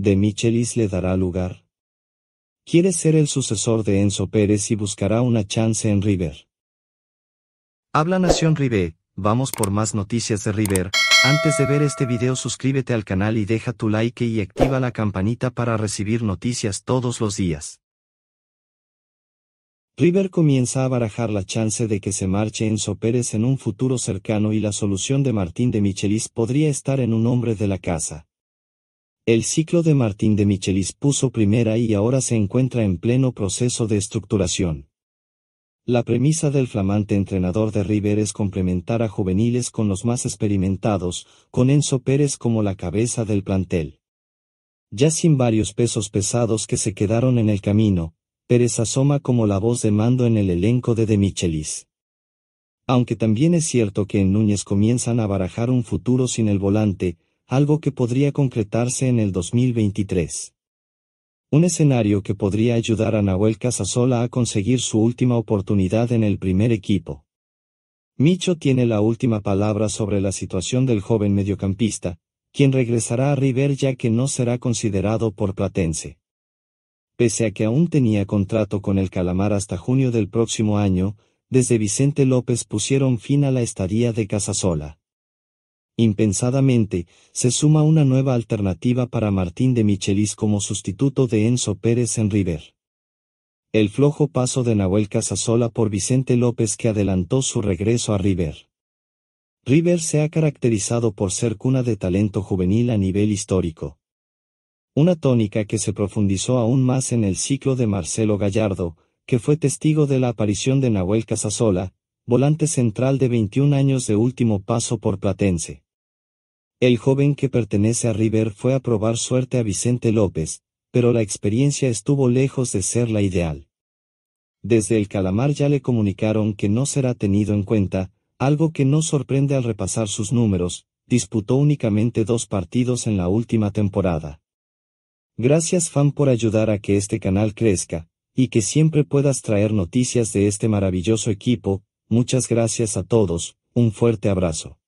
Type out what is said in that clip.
de Michelis le dará lugar. Quiere ser el sucesor de Enzo Pérez y buscará una chance en River. Habla Nación River, vamos por más noticias de River. Antes de ver este video suscríbete al canal y deja tu like y activa la campanita para recibir noticias todos los días. River comienza a barajar la chance de que se marche Enzo Pérez en un futuro cercano y la solución de Martín de Michelis podría estar en un hombre de la casa. El ciclo de Martín de Michelis puso primera y ahora se encuentra en pleno proceso de estructuración. La premisa del flamante entrenador de River es complementar a juveniles con los más experimentados, con Enzo Pérez como la cabeza del plantel. Ya sin varios pesos pesados que se quedaron en el camino, Pérez asoma como la voz de mando en el elenco de De Michelis. Aunque también es cierto que en Núñez comienzan a barajar un futuro sin el volante, algo que podría concretarse en el 2023. Un escenario que podría ayudar a Nahuel Casasola a conseguir su última oportunidad en el primer equipo. Micho tiene la última palabra sobre la situación del joven mediocampista, quien regresará a River ya que no será considerado por Platense. Pese a que aún tenía contrato con el Calamar hasta junio del próximo año, desde Vicente López pusieron fin a la estadía de Casasola. Impensadamente, se suma una nueva alternativa para Martín de Michelis como sustituto de Enzo Pérez en River. El flojo paso de Nahuel Casasola por Vicente López que adelantó su regreso a River. River se ha caracterizado por ser cuna de talento juvenil a nivel histórico. Una tónica que se profundizó aún más en el ciclo de Marcelo Gallardo, que fue testigo de la aparición de Nahuel Casasola, volante central de 21 años de último paso por Platense. El joven que pertenece a River fue a probar suerte a Vicente López, pero la experiencia estuvo lejos de ser la ideal. Desde el calamar ya le comunicaron que no será tenido en cuenta, algo que no sorprende al repasar sus números, disputó únicamente dos partidos en la última temporada. Gracias fan por ayudar a que este canal crezca, y que siempre puedas traer noticias de este maravilloso equipo, muchas gracias a todos, un fuerte abrazo.